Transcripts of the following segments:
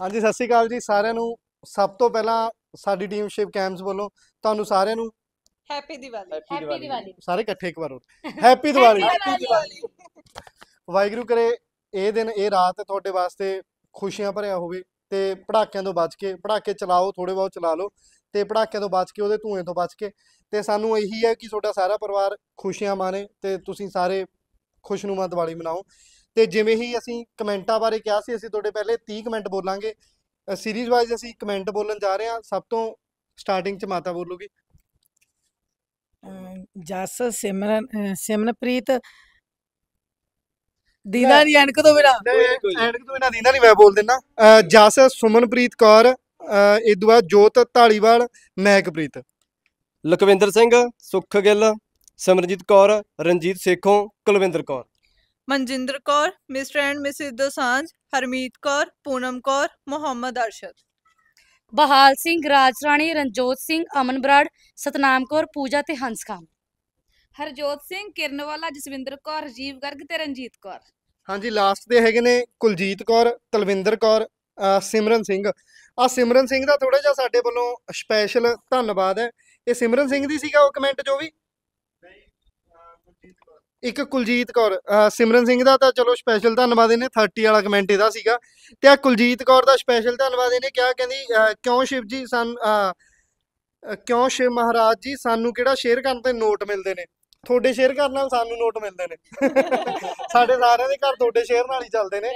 ਹਾਂਜੀ ਸਤਿ ਸ਼੍ਰੀ ਅਕਾਲ ਜੀ ਸਾਰਿਆਂ ਨੂੰ ਸਭ ਤੋਂ ਪਹਿਲਾਂ ਸਾਡੀ ਟੀਮ ਸ਼ਿਪ ਕੈਮਸ ਵੱਲੋਂ ਤੁਹਾਨੂੰ ਸਾਰਿਆਂ ਨੂੰ ਹੈਪੀ ਦੀਵਾਲੀ ਹੈਪੀ ਦੀਵਾਲੀ ਸਾਰੇ ਇਕੱਠੇ ਇੱਕ ਵਾਰ ਹੋਰ ਹੈਪੀ ਦੀਵਾਲੀ ਹੈਪੀ ਦੀਵਾਲੀ ਵਾਹਿਗੁਰੂ ਕਰੇ ਇਹ ਦਿਨ ਇਹ ਰਾਤ ਤੁਹਾਡੇ ਵਾਸਤੇ ਖੁਸ਼ੀਆਂ ਭਰਿਆ ਹੋਵੇ ਤੇ ਪੜਾਕਿਆਂ ਤੋਂ ਬਚ ਕੇ ਪੜਾਕੇ ਚਲਾਓ ਥੋੜੇ ਬਹੁਤ ਚਲਾ ਲਓ ਤੇ ਪੜਾਕਿਆਂ ਤੋਂ ਬਚ ਕੇ ਉਹਦੇ ਧੂਏ ਤੋਂ ਬਚ ਕੇ ਤੇ ਸਾਨੂੰ ਇਹੀ ਹੈ ਕਿ ਤੁਹਾਡਾ ਸਾਰਾ ਪਰਿਵਾਰ ਖੁਸ਼ੀਆਂ ਮਾਣੇ ਤੇ ਤੁਸੀਂ ਸਾਰੇ ਖੁਸ਼ਨੁਮਾ ਦੀਵਾਲੀ ਮਨਾਓ ਤੇ ਜਿਵੇਂ ਹੀ ਅਸੀਂ ਕਮੈਂਟਾਂ ਬਾਰੇ ਕਿਹਾ ਸੀ ਅਸੀਂ ਤੁਹਾਡੇ ਪਹਿਲੇ 30 ਕਮੈਂਟ ਬੋਲਾਂਗੇ ਸੀਰੀਜ਼ ਵਾਈਜ਼ ਅਸੀਂ ਕਮੈਂਟ ਬੋਲਣ ਜਾ ਰਹੇ ਹਾਂ ਸਭ ਤੋਂ ਸਟਾਰਟਿੰਗ ਚ ਮਾਤਾ ਬੋਲੂਗੀ ਜਸ ਸਿਮਰਨ ਸਿਮਨਪ੍ਰੀਤ ਦੀਨਾ ਨਹੀਂ ਐਨਕ ਤੋਂ ਬਿਨਾ ਐਨਕ ਤੋਂ ਬਿਨਾ ਦੀਨਾ ਨਹੀਂ ਮੈਂ ਬੋਲ ਦਿੰਨਾ ਜਸ ਸੁਮਨਪ੍ਰੀਤ ਕੌਰ ਇਦੋਂ ਬਾਅਦ ਜੋਤ Dhaliwal Mehakpreet Lakhwinder Singh Sukh Gill Samarjit Kaur Ranjit Sekhon Kulwinder Kaur Manjinder Kaur Mr and Mrs Dosanjh Harmeet Kaur Poonam Kaur Mohammad Arshad Bahal Singh ਰਾਜ ਰਾਣੀ ਰਣਜੋਤ ਸਿੰਘ ਅਮਨ ਬਰਾੜ ਸਤਨਾਮ ਕੌਰ ਪੂਜਾ ਤੇ ਹੰਸ ਖਾਨ ਹਰਜੋਤ ਸਿੰਘ ਕਿਰਨਵਾਲਾ ਜਸਵਿੰਦਰ ਕੌਰ ਜੀਵ ਗਰਗ ਤੇ ਰਣਜੀਤ ਕੌਰ ਹਾਂਜੀ ਲਾਸਟ ਦੇ ਹੈਗੇ ਨੇ ਕੁਲਜੀਤ ਕੌਰ ਤਲਵਿੰਦਰ ਕੌਰ ਸਿਮਰਨ ਸਿੰਘ ਆ ਸਿਮਰਨ ਸਿੰਘ ਦਾ ਥੋੜਾ ਜਿਹਾ ਸਾਡੇ ਵੱਲੋਂ ਸਪੈਸ਼ਲ ਧੰਨਵਾਦ ਹੈ ਇਹ ਸਿਮਰਨ ਸਿੰਘ ਦੀ ਸੀਗਾ ਉਹ ਕਮੈਂਟ ਜੋ ਵੀ ਇੱਕ ਕੁਲਜੀਤ ਕੌਰ ਸਿਮਰਨ ਸਿੰਘ ਦਾ ਤਾਂ ਚਲੋ ਸਪੈਸ਼ਲ ਧੰਨਵਾਦ ਇਹਨੇ 30 ਵਾਲਾ ਕਮੈਂਟ ਇਹਦਾ ਸੀਗਾ ਤੇ ਆ ਕੁਲਜੀਤ ਕੌਰ ਦਾ ਸਪੈਸ਼ਲ ਧੰਨਵਾਦ ਇਹਨੇ ਕਿਹਾ ਕਹਿੰਦੀ ਕਿਉਂ ਸ਼ਿਵ ਜੀ ਸਾਨੂੰ ਕਿਉਂ ਸ਼ਿਵ ਮਹਾਰਾਜ ਜੀ ਸਾਨੂੰ ਕਿਹੜਾ ਸ਼ੇਅਰ ਕਰਨ ਤੇ ਨੋਟ ਮਿਲਦੇ ਨੇ ਤੁਹਾਡੇ ਸ਼ੇਅਰ ਕਰਨ ਨਾਲ ਸਾਨੂੰ ਨੋਟ ਮਿਲਦੇ ਨੇ ਸਾਡੇ ਸਾਰਿਆਂ ਦੇ ਘਰ ਤੁਹਾਡੇ ਸ਼ੇਅਰ ਨਾਲ ਹੀ ਚੱਲਦੇ ਨੇ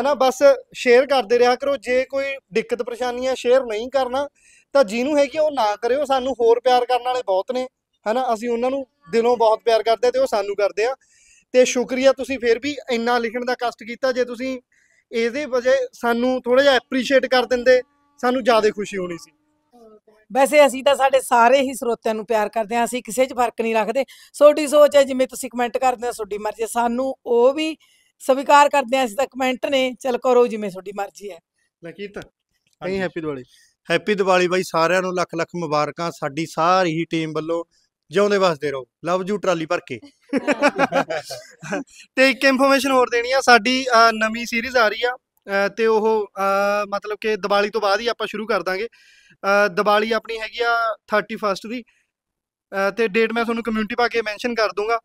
ਹਨਾ ਬਸ ਸ਼ੇਅਰ ਕਰਦੇ ਰਿਹਾ ਕਰੋ ਜੇ ਕੋਈ ਦਿੱਕਤ ਪਰੇਸ਼ਾਨੀ ਹੈ ਸ਼ੇਅਰ ਨਹੀਂ ਕਰਨਾ ਤਾਂ ਜਿਹਨੂੰ ਕਿ ਉਹ ਨਾ ਕਰਿਓ ਸਾਨੂੰ ਹੋਰ ਪਿਆਰ ਕਰਨ ਵਾਲੇ ਬਹੁਤ ਨੇ ਹਨਾ ਅਸੀਂ ਉਹਨਾਂ ਨੂੰ ਦਿਲੋਂ ਬਹੁਤ ਪਿਆਰ ਕਰਦੇ ਤੇ ਉਹ ਸਾਨੂੰ ਕਰਦੇ ਆ ਤੇ ਸ਼ੁਕਰੀਆ ਤੁਸੀਂ ਫਿਰ ਵੀ ਇੰਨਾ ਲਿਖਣ ਦਾ ਕਸ਼ਟ ਕੀਤਾ ਜੇ ਤੁਸੀਂ ਇਹਦੇ ਵਜੇ ਸਾਨੂੰ ਥੋੜਾ ਜਿਹਾ ਐਪਰੀਸ਼ੀਏਟ ਕਰ ਦਿੰਦੇ ਸਾਨੂੰ ਜ਼ਿਆਦਾ ਖੁਸ਼ੀ ਹੋਣੀ ਸੀ ਵੈਸੇ ਅਸੀਂ ਤਾਂ ਸਾਡੇ ਸਾਰੇ ਹੀ ਸਰੋਤਿਆਂ ਨੂੰ ਪਿਆਰ ਕਰਦੇ ਆ ਅਸੀਂ ਕਿਸੇ 'ਚ ਫਰਕ ਨਹੀਂ ਰੱਖਦੇ ਛੋਟੀ ਸੋਚ ਹੈ ਜਿਵੇਂ ਤੁਸੀਂ ਕਮੈਂਟ ਕਰਦੇ ਆ ਸੋਡੀ ਮਰਜ਼ੀ ਸਾਨੂੰ ਉਹ ਵੀ ਸਵੀਕਾਰ ਕਰਦੇ ਆ ਅਸੀਂ ਤਾਂ ਕਮੈਂਟ ਨੇ ਚਲ ਕਰੋ ਜਿਵੇਂ ਸੋਡੀ ਮਰਜ਼ੀ ਹੈ ਲਕੀਤ ਹੈਪੀ ਦੀਵਾਲੀ ਹੈਪੀ ਦੀਵਾਲੀ ਬਾਈ ਸਾਰਿਆਂ ਨੂੰ ਲੱਖ ਲੱਖ ਮੁਬਾਰਕਾਂ ਸਾਡੀ ਸਾਰੀ ਹੀ ਟੀਮ ਵੱਲੋਂ ਜਿਉਂਦੇ ਵਸਦੇ ਰਹੋ ਲਵ ਯੂ ਟਰਾਲੀ ਭਰ ਕੇ ਤੇ ਇੱਕ ਇਨਫੋਰਮੇਸ਼ਨ ਹੋਰ ਦੇਣੀ ਆ ਸਾਡੀ ਨਵੀਂ ਸੀਰੀਜ਼ ਆ ਰਹੀ ਆ ਤੇ ਉਹ ਮਤਲਬ ਕਿ ਦੀਵਾਲੀ ਤੋਂ ਬਾਅਦ ਹੀ ਆਪਾਂ ਸ਼ੁਰੂ ਕਰ ਦਾਂਗੇ ਦੀਵਾਲੀ ਆਪਣੀ ਹੈਗੀ ਆ 31st ਦੀ ਤੇ ਡੇਟ ਮੈਂ ਤੁਹਾਨੂੰ ਕਮਿਊਨਿਟੀ ਪਾ ਕੇ ਮੈਂਸ਼ਨ ਕਰ ਦੂੰਗਾ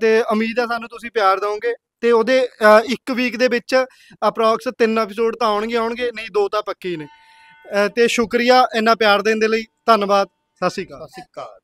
ਤੇ ਉਮੀਦ ਆ ਸਾਨੂੰ ਤੁਸੀਂ ਪਿਆਰ ਦਿਓਗੇ ਤੇ ਉਹਦੇ ਇੱਕ ਵੀਕ ਦੇ ਵਿੱਚ ਅਪਰੋਕਸ ਤਿੰਨ ਐਪੀਸੋਡ ਤਾਂ ਆਉਣਗੇ ਆਉਣਗੇ ਨਹੀਂ ਦੋ ਤਾਂ ਪੱਕੇ ਹੀ ਨੇ ਤੇ ਸ਼ੁਕਰੀਆ ਇੰਨਾ ਪਿਆਰ ਦੇਣ ਦੇ ਲਈ ਧੰਨਵਾਦ ਸਤਿ ਸ਼੍ਰੀ ਅਕਾਲ ਅਕਾਲ